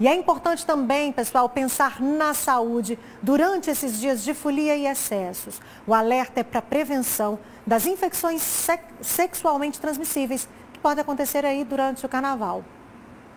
E é importante também, pessoal, pensar na saúde durante esses dias de folia e excessos. O alerta é para prevenção das infecções sexualmente transmissíveis que podem acontecer aí durante o carnaval.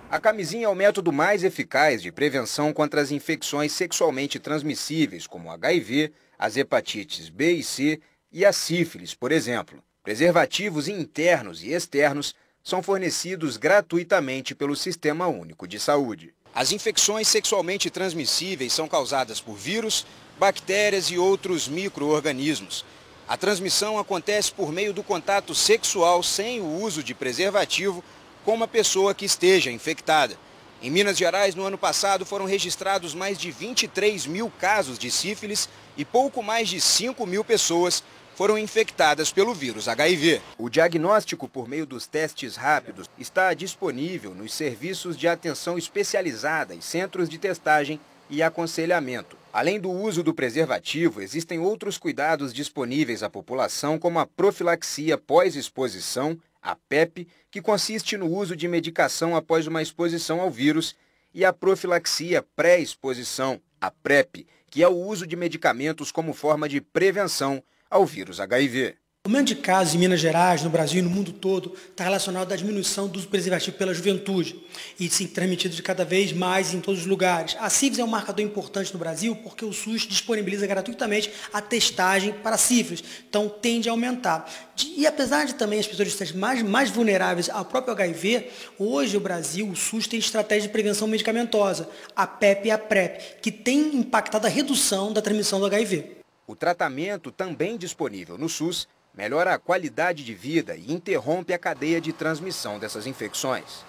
A camisinha é o método mais eficaz de prevenção contra as infecções sexualmente transmissíveis, como HIV, as hepatites B e C e a sífilis, por exemplo. Preservativos internos e externos são fornecidos gratuitamente pelo Sistema Único de Saúde. As infecções sexualmente transmissíveis são causadas por vírus, bactérias e outros micro-organismos. A transmissão acontece por meio do contato sexual sem o uso de preservativo com uma pessoa que esteja infectada. Em Minas Gerais, no ano passado, foram registrados mais de 23 mil casos de sífilis e pouco mais de 5 mil pessoas foram infectadas pelo vírus HIV. O diagnóstico por meio dos testes rápidos está disponível nos serviços de atenção especializada e centros de testagem e aconselhamento. Além do uso do preservativo, existem outros cuidados disponíveis à população, como a profilaxia pós-exposição, a PEP, que consiste no uso de medicação após uma exposição ao vírus, e a profilaxia pré-exposição, a PrEP, que é o uso de medicamentos como forma de prevenção ao vírus HIV. O aumento de casos em Minas Gerais, no Brasil e no mundo todo está relacionado à diminuição do uso preservativo pela juventude e se transmitido de cada vez mais em todos os lugares. A sífilis é um marcador importante no Brasil porque o SUS disponibiliza gratuitamente a testagem para sífilis, então tende a aumentar. E apesar de também as pessoas estarem mais, mais vulneráveis ao próprio HIV, hoje o Brasil, o SUS, tem estratégia de prevenção medicamentosa, a PEP e a PrEP, que tem impactado a redução da transmissão do HIV. O tratamento, também disponível no SUS, melhora a qualidade de vida e interrompe a cadeia de transmissão dessas infecções.